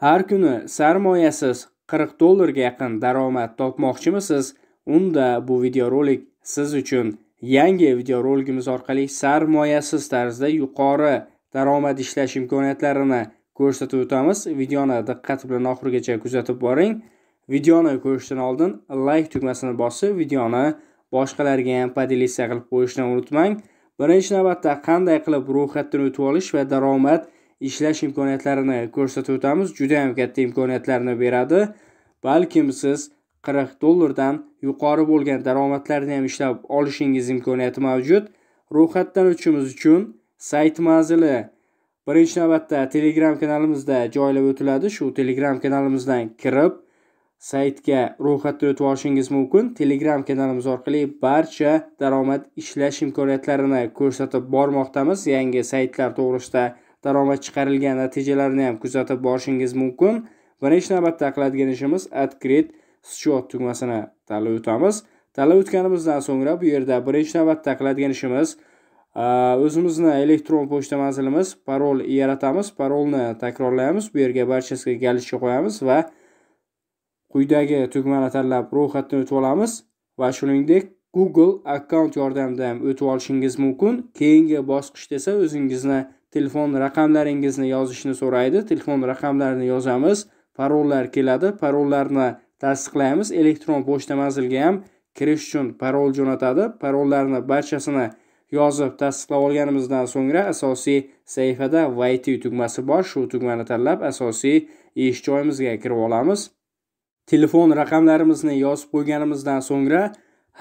har kuni sarmoyasiz 40 dollarga yaqin daromad topmoqchimisiz unda bu videorolik siz uchun yangi videorolikimiz orqali sarmoyasiz tarzda yuqori daromad ishlash imkoniyatlarini ko'rsatib o'tamiz videoni diqqat bilan oxirigacha kuzatib boring videoni ko'rishdan oldin like tugmasini bosib videoni boshqalarga ham podelitsiya qilib qo'yishni unutmang birinchi navbatda qanday qilib ro'yxatdan o'tib olish va daromad ishlash imkoniyatlarini ko'rsatib o'tamiz juda ham katta imkoniyatlarni beradi balkim siz qirq dollardan yuqori bo'lgan daromadlarni ham ishlab olishingiz imkoniyati mavjud ro'yxatdan o'tishimiz uchun sayt manzili birinchi navbatda telegram kanalimizda joylab o'tiladi shu telegram kanalimizdan kirib saytga ro'yxatdan o'tib olishingiz mumkin telegram kanalimiz orqali barcha daromad ishlash imkoniyatlarini ko'rsatib bormoqdamiz yangi saytlar to'g'risida daromad chiqarilgan natijalarini ham kuzatib borishingiz mumkin birinchi navbatda qiladigan ishimiz открыть счет tugmasini tanlab o'tamiz tanlab o'tganimizdan so'ngra bu yerda birinchi navbatda qiladigan ishimiz o'zimizni elektron pochta manzilimiz parol yaratamiz parolni takrorlaymiz bu yerga barchasiga galishga qo'yamiz va quyidagi tugmani tanlab ro'yxatdan o'tib olamiz va shuningdek google akkaunt yordamida ham o'tib olishingiz mumkin keyingi bosqich esa o'zingizni telefon raqamlaringizni yozishni so'raydi telefon raqamlarini yozamiz parollar keladi parollarni tasdiqlaymiz elektron pochta manziliga ham kirish uchun parol jo'natadi parollarni barchasini yozib tasdiqlab olganimizdan so'ngra asosiy sahifada vayt tugmasi bor shu tugmani tanlab asosiy ish joyimizga kirib olamiz telefon raqamlarimizni yozib qo'yganimizdan so'ngra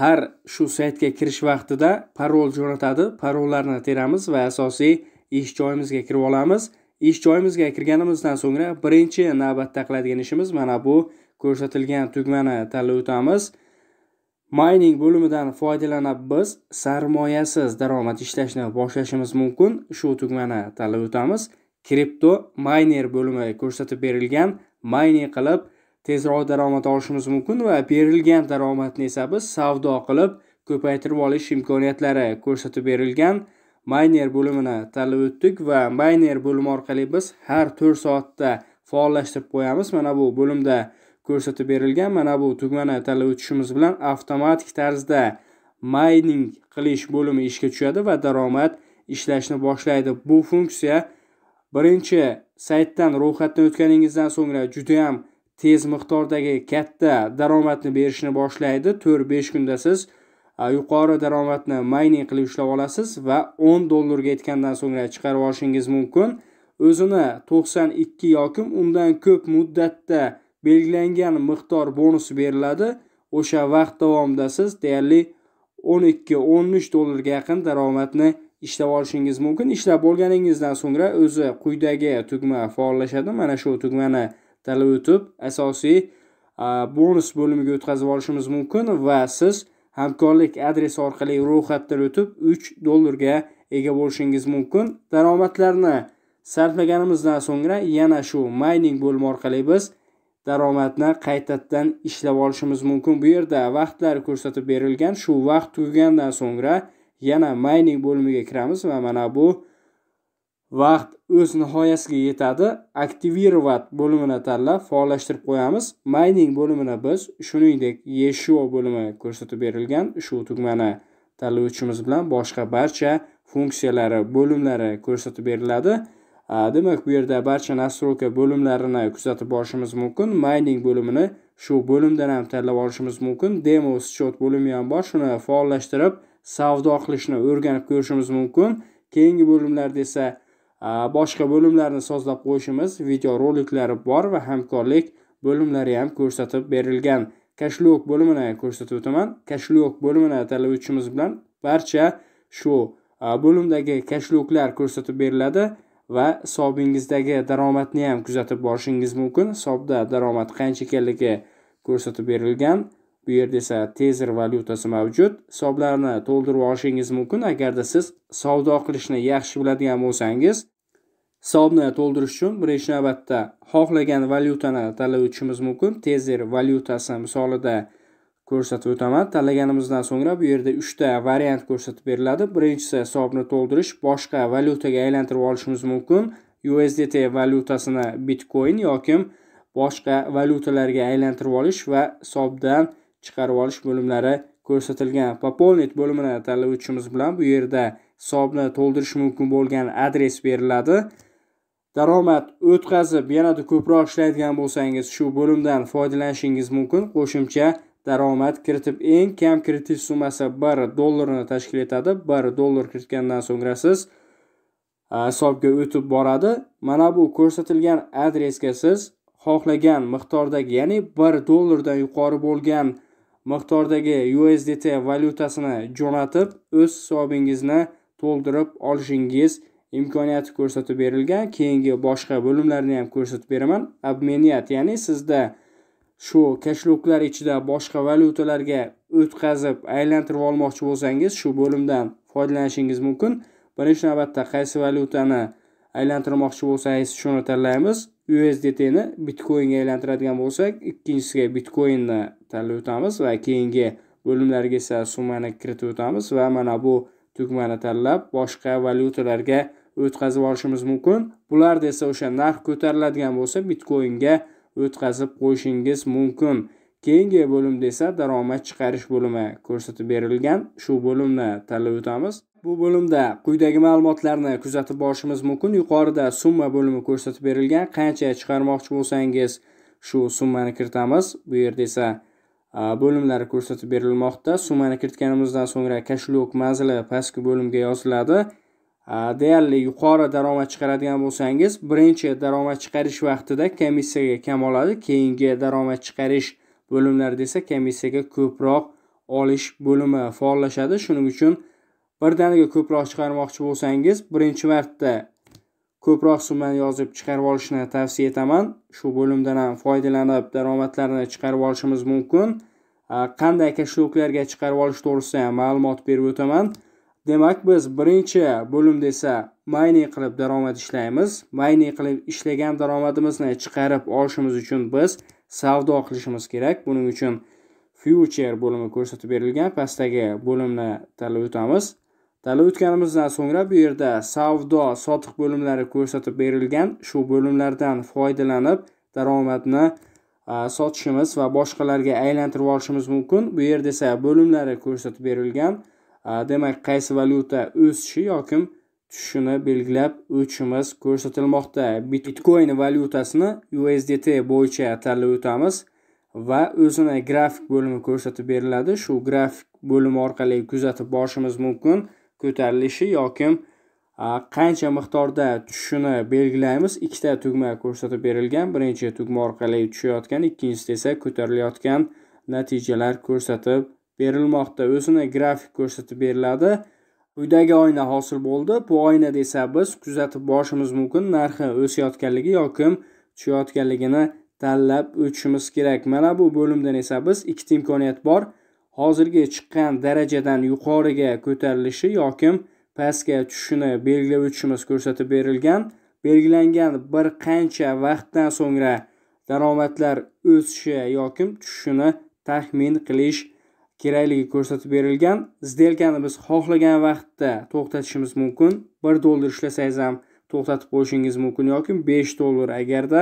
har shu saytga kirish vaqtida parol jo'natadi parollarni teramiz va asosiy ish joyimizga kirib olamiz ish joyimizga kirganimizdan so'ngra birinchi navbatda qiladigan ishimiz mana bu ko'rsatilgan tugmani tanlab o'tamiz mayning bo'limidan foydalanib biz sarmoyasiz daromad ishlashni boshlashimiz mumkin shu tugmani tanlab o'tamiz kripto mayner bo'limi ko'rsatib berilgan mayning qilib tezroq daromad olishimiz mumkin va berilgan daromadni esa biz savdo qilib ko'paytirib olish imkoniyatlari ko'rsatib berilgan mayner bo'limini tanlab o'tdik va mayner bo'limi orqali biz har to'rt soatda faollashtirib qo'yamiz mana bu bo'limda ko'rsatib berilgan mana bu tugmani tanlab o'tishimiz bilan avtomatik tarzda mayning qilish bo'limi ishga tushadi va daromad ishlashni boshlaydi bu funksiya birinchi saytdan ro'yxatdan o'tganingizdan so'ngra judayam tez miqdordagi katta daromadni berishni boshlaydi to'rt besh kunda siz yuqori daromadni mayning qilib ushlab olasiz va 10 dollarga yetgandan so'ngra chiqarib olishingiz mumkin o'zini 92 yoki undan ko'p muddatda belgilangan miqdor bonus beriladi o'sha vaqt davomida siz deyarli 12-13 dollarga yaqin daromadni ishlab olishingiz mumkin ishlab olganingizdan so'ngra o'zi quyidagi tugma faollashadi mana shu tugmani tanlab o'tib asosiy bonus bo'limiga o'tkazib olishimiz mumkin va siz hamkorlik adresi orqali ro'yxatdan o'tib 3 dollarga ega bo'lishingiz mumkin daromadlarni sarflaganimizdan so'ngra yana shu mayning bo'limi orqali biz daromadni qaytadan ishlab olishimiz mumkin bu yerda vaqtlar ko'rsatib berilgan shu vaqt tugagandan so'ngra yana mayning bo'limiga kiramiz va mana bu vaqt o'z nihoyasiga yetadi aktivirovat bo'limini tanlab faollashtirib qo'yamiz mayning bo'limini biz shuningdek yeshuo bo'limi ko'rsatib berilgan shu tugmani tanlovchimiz bilan boshqa barcha funksiyalari bo'limlari ko'rsatib beriladi demak bu yerda barcha nastroyka bo'limlarini kuzatib borishimiz mumkin mayning bo'limini shu bo'limdan ham tanlab olishimiz mumkin demo счет bo'limi ham bor shuni faollashtirib savdo qilishni o'rganib ko'rishimiz mumkin keyingi bo'limlarda esa boshqa bo'limlarni sozlab qo'yishimiz video roliklari bor va hamkorlik bo'limlari ham ko'rsatib berilgan kashlok bo'limini ko'rsatib o'taman kashlok bo'limini tanlab o'tishimiz bilan barcha shu e, bo'limdagi kashloklar ko'rsatib beriladi va hisobingizdagi daromadni ham kuzatib borishingiz mumkin hisobda daromad qancha ekanligi ko'rsatib berilgan bu yerda esa tezer valyutasi mavjud hisoblarni to'ldirib olishingiz mumkin agarda siz savdo qilishni yaxshi biladigan bo'lsangiz hisobni to'ldirish uchun birinchi navbatda xohlagan valyutani o'tishimiz mumkin tezer valyutasi misolida ko'rsatib o'taman tanlaganimizdan so'ngra bu yerda uchta variant ko'rsatib beriladi birinchisi hisobni to'ldirish boshqa valyutaga aylantirib olishimiz mumkin usdt valyutasini bitcoin yoki boshqa valyutalarga aylantirib olish va hisobdan chiqarib olish bo'limlari ko'rsatilgan пополнить bo'limini tanlovchimiz bilan bu yerda hisobni to'ldirish mumkin bo'lgan adres beriladi daromad o'tkazib yanada ko'proq ishlaydigan bo'lsangiz shu bo'limdan foydalanishingiz mumkin qo'shimcha daromad kiritib eng kam kredit summasi bir dollarni tashkil etadi bir dollar kiritgandan so'ngra siz hisobga o'tib boradi mana bu ko'rsatilgan adresga siz xohlagan miqdordagi ya'ni bir dollardan yuqori bo'lgan miqdordagi USDT valyutasini jo'natib, o'z hisobingizni to'ldirib olishingiz imkoniyati ko'rsatib berilgan. Keyingi boshqa bo'limlarni ham ko'rsatib beraman. Obmeniyat, ya'ni sizda shu kashluklar ichida boshqa valyutalarga o'tkazib aylantirib olmoqchi bo'lsangiz, shu bo'limdan foydalanishingiz mumkin. Birinchi navbatda qaysi valyutani aylantirmoqchi bo'lsangiz, shuni tanlaymiz. USDT ni Bitcoinga aylantiradigan bo'lsak, ikkinchisiga Bitcoinni tanlab o'tamiz va keyingi bo'limlarga esa summani kiritib o'tamiz va mana bu tugmani tanlab boshqa valyutalarga o'tkazib olishimiz mumkin bularda esa o'sha narx ko'tariladigan bo'lsa bitcoinga o'tkazib qo'yishingiz mumkin keyingi bo'limda esa daromad chiqarish bo'limi ko'rsatib berilgan shu bo'limni tanlab o'tamiz bu bo'limda quyidagi ma'lumotlarni kuzatib borishimiz mumkin yuqorida summa bo'limi ko'rsatib berilgan qancha chiqarmoqchi bo'lsangiz shu summani kiritamiz bu yerda esa Э, bo'limlari ko'rsatib berilmoqda summani kiritganimizdan so'ngra kashluk manzili pastki bo'limga yoziladi э, deyarli yuqori daromad chiqaradigan bo'lsangiz birinchi daromad chiqarish vaqtida komissiyaga kam oladi keyingi daromad chiqarish bo'limlarida esa komissiyaga ko'proq olish bo'limi faollashadi shuning uchun birdaniga ko'proq chiqarmoqchi bo'lsangiz birinchi marta ko'proq summani yozib chiqarib olishni tavsiya etaman shu bo'limdan ham foydalanib daromadlarni chiqarib olishimiz mumkin qanday kashloklarga chiqarib olish to'g'risida ham ma'lumot berib o'taman demak biz birinchi bo'limda esa mayning qilib daromad ishlaymiz mayning qilib ishlagan daromadimizni chiqarib olishimiz uchun biz savdo qilishimiz kerak buning uchun future bo'limi ko'rsatib berilgan pastdagi bo'limni tanlab o'tamiz Dala o'tganimizdan so'ngra bu yerda savdo sotiq bo'limlari ko'rsatib berilgan shu bo'limlardan foydalanib daromadni sotishimiz va boshqalarga aylantirib olishimiz mumkin bu yerda esa bo'limlari ko'rsatib berilgan demak qaysi valyuta o'sishi yoki tushishini belgilab o'tishimiz ko'rsatilmoqda bitcoin valyutasini usdt bo'yicha tanlab o'tamiz va o'zini grafik bo'limi ko'rsatib beriladi shu grafik bo'limi orqali kuzatib borishimiz mumkin ko'tarilishi yoki qancha miqdorda tushishini belgilaymiz ikkita tugma ko'rsatib berilgan birinchi tugma orqali tushayotgan ikkinchisi esa ko'tarilayotgan natijalar ko'rsatib berilmoqda o'zini grafik ko'rsatib beriladi quyidagi oyna hosil bo'ldi bu oynada esa biz kuzatib borishimiz mumkin narxi o'sayotganligi yoki tushayotganligini tanlab o'tishimiz kerak mana bu bo'limdan esa biz ikkita imkoniyat bor hozirgi chiqqan darajadan yuqoriga ko'tarilishi yoki pastga tushishini belgilovchimiz ko'rsatib berilgan belgilangan bir qancha vaqtdan so'ngra daromadlar o'sishi yoki tushishini taxmin qilish kerakligi ko'rsatib berilgan sdelkani biz xohlagan vaqtda to'xtatishimiz mumkin bir dollar ishlasangiz ham to'xtatib qo'yishingiz mumkin yoki besh dollar agarda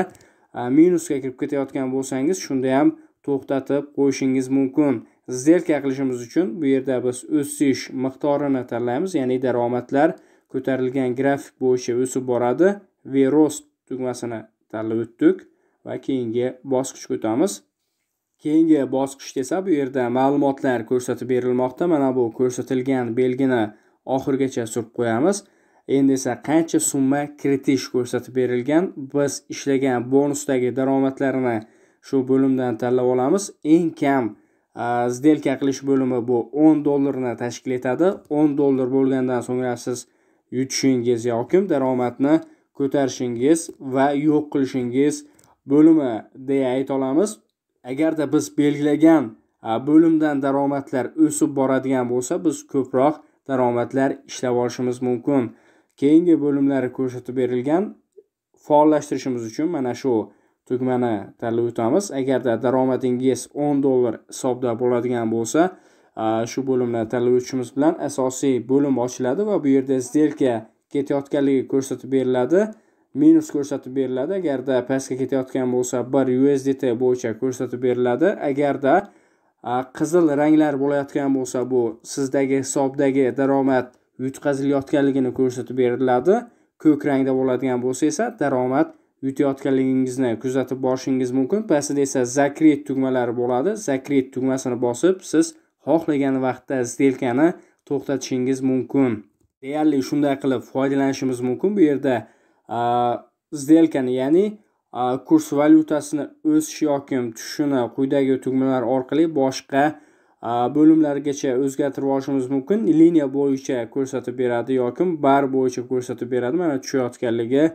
minusga kirib ketayotgan bo'lsangiz shunda ham to'xtatib qo'yishingiz mumkin zerka qilishimiz uchun bu yerda biz o'sish miqdorini tanlaymiz ya'ni daromadlar ko'tarilgan grafik bo'yicha o'sib boradi va rost tugmasini tanlab o'tdik va keyingi bosqichga o'tamiz keyingi bosqichda esa bu yerda ma'lumotlar ko'rsatib berilmoqda mana bu ko'rsatilgan belgini oxirigacha surib qo'yamiz endi esa qancha summa kiritish ko'rsatib berilgan biz ishlagan bonusdagi daromadlarni shu bo'limdan tanlab olamiz eng kam сделka qilish bo'limi bu 10 dollarni tashkil etadi 10 dollar bo'lgandan so'ngra siz yutishingiz yoki daromadni ko'tarishingiz va yo'q qilishingiz bo'limi deya ayta olamiz agarda biz belgilagan bo'limdan daromadlar o'sib boradigan bo'lsa biz ko'proq daromadlar ishlab olishimiz mumkin keyingi bo'limlari ko'rsatib berilgan faollashtirishimiz uchun mana shu tugmani tanlab o'tamiz agarda daromadingiz o'n dollar hisobda bo'ladigan bo'lsa shu bo'limni tanlab o'tishimiz bilan asosiy bo'lim ochiladi va bu yerda sdelka ketayotganligi ko'rsatib beriladi minus ko'rsatib beriladi agarda pastga ketayotgan bo'lsa bir usdt bo'yicha ko'rsatib beriladi agarda qizil ranglar bo'layotgan bo'lsa bu sizdagi hisobdagi daromad yutqazilayotganligini ko'rsatib beriladi ko'k rangda bo'ladigan bo'lsa esa daromad yutayotganligingizni kuzatib borishingiz mumkin pastida esa zakret tugmalari bo'ladi zakret tugmasini bosib siz xohlagan vaqtda sdelkani to'xtatishingiz mumkin deyarli shunday qilib foydalanishimiz mumkin bu yerda sdelkani ya'ni kurs valyutasini o'sishi yoki tushishini quyidagi tugmalar orqali boshqa bo'limlargacha o'zgartirib olishimiz mumkin liniya bo'yicha ko'rsatib beradi yoki bar bo'yicha ko'rsatib beradi mana tushayotganligi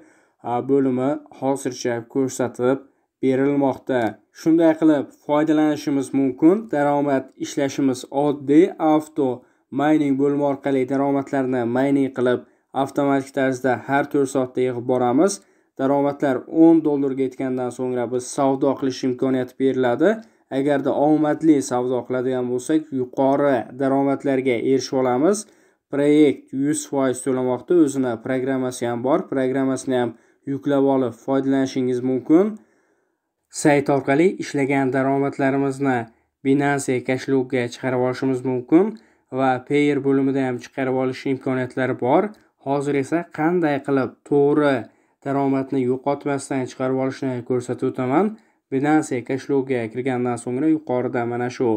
bo'limi hozircha ko'rsatib berilmoqda shunday qilib foydalanishimiz mumkin daromad ishlashimiz oddiy avto mayning bo'limi orqali daromadlarni mayning qilib avtomatik tarzda har to'rt soatda yig'ib boramiz daromadlar o'n dollarga yetgandan so'ngra biz savdo qilish imkoniyati beriladi agarda omadli savdo qiladigan bo'lsak yuqori daromadlarga erishib olamiz proyekt yuz foiz to'lamoqda o'zini programmasi ham bor programmasini ham yuklab olib foydalanishingiz mumkin sayt orqali ishlagan daromadlarimizni binance kashlukka chiqarib olishimiz mumkin va payer bo'limida ham chiqarib olish imkoniyatlari bor hozir esa qanday qilib to'g'ri daromadni yo'qotmasdan chiqarib olishni ko'rsatib o'taman binance kashlukga kirgandan so'ngra yuqorida mana shu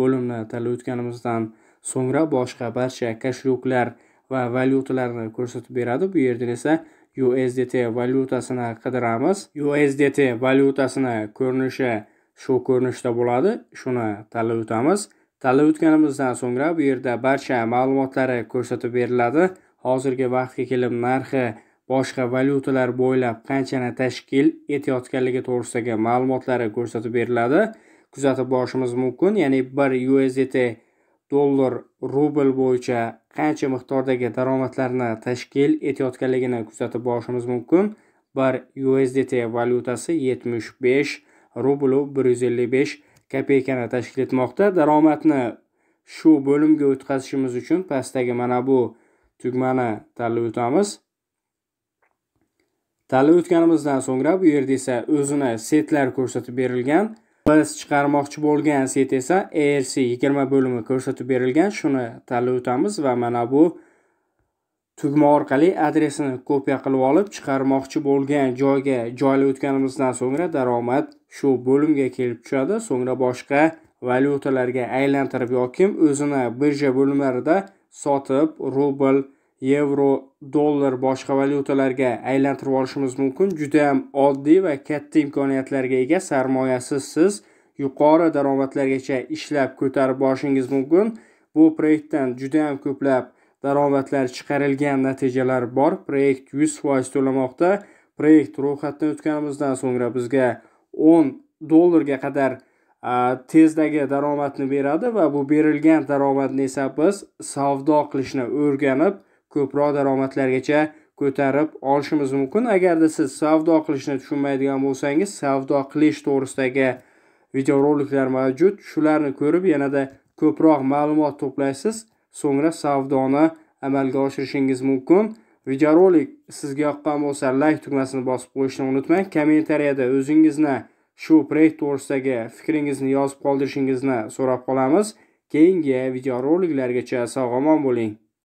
bo'limni tanlab o'tganimizdan so'ngra boshqa barcha kashluklar va valyutalarni ko'rsatib beradi bu yerda esa USDT valyutasini qidiramiz USDT valyutasini ko'rinishi shu ko'rinishda bo'ladi shuni tanlab o'tamiz tanlab o'tganimizdan so'ngra bu yerda barcha ma'lumotlari ko'rsatib beriladi hozirgi vaqtga kelib narxi boshqa valyutalar bo'ylab qanchani tashkil etayotganligi to'g'risidagi ma'lumotlari ko'rsatib beriladi kuzatib borishimiz mumkin ya'ni bir USDT dollar rubl bo'yicha qancha miqdordagi daromadlarni tashkil etayotganligini kuzatib borishimiz mumkin bir usdt valyutasi 75 rubl 155 kopeykani tashkil etmoqda daromadni shu bo'limga o'tkazishimiz uchun pastdagi mana bu tugmani tanlab o'tamiz tanlab o'tganimizdan so'ngra bu yerda esa o'zini setlar ko'rsatib berilgan biz chiqarmoqchi bo'lgan set esa erc 20 bo'limi ko'rsatib berilgan shuni tanlab o'tamiz va mana bu tugma orqali adresini kopiya qilib olib chiqarmoqchi bo'lgan joyga joylab o'tganimizdan so'ngra daromad shu bo'limga kelib tushadi so'ngra boshqa valyutalarga aylantirib yoki o'zini birja bo'limlarida sotib rubl yevro dollar boshqa valyutalarga aylantirib olishimiz mumkin juda ham oddiy va katta imkoniyatlarga ega sarmoyasiz siz yuqori daromadlargacha ishlab ko'tarib borishingiz mumkin bu proyektdan juda ham ko'plab daromadlar chiqarilgan natijalar bor proyekt yuz foiz to'lamoqda proyekt ro'yxatdan o'tganimizdan so'ngra bizga o'n dollarga qadar tezdagi daromadni beradi va bu berilgan daromadni esa biz savdo qilishni o'rganib ko'proq daromadlargacha ko'tarib olishimiz mumkin agarda siz savdo qilishni tushunmaydigan bo'lsangiz savdo qilish to'g'risidagi videoroliklar mavjud shularni ko'rib yanada ko'proq ma'lumot to'playsiz so'ngra savdoni amalga oshirishingiz mumkin videorolik sizga yoqqan bo'lsa layk tugmasini bosib qo'yishni unutmang kommentariyada o'zingizni shu proyekt to'g'risidagi fikringizni yozib qoldirishingizni so'rab qolamiz keyingi videoroliklargacha sog' omon bo'ling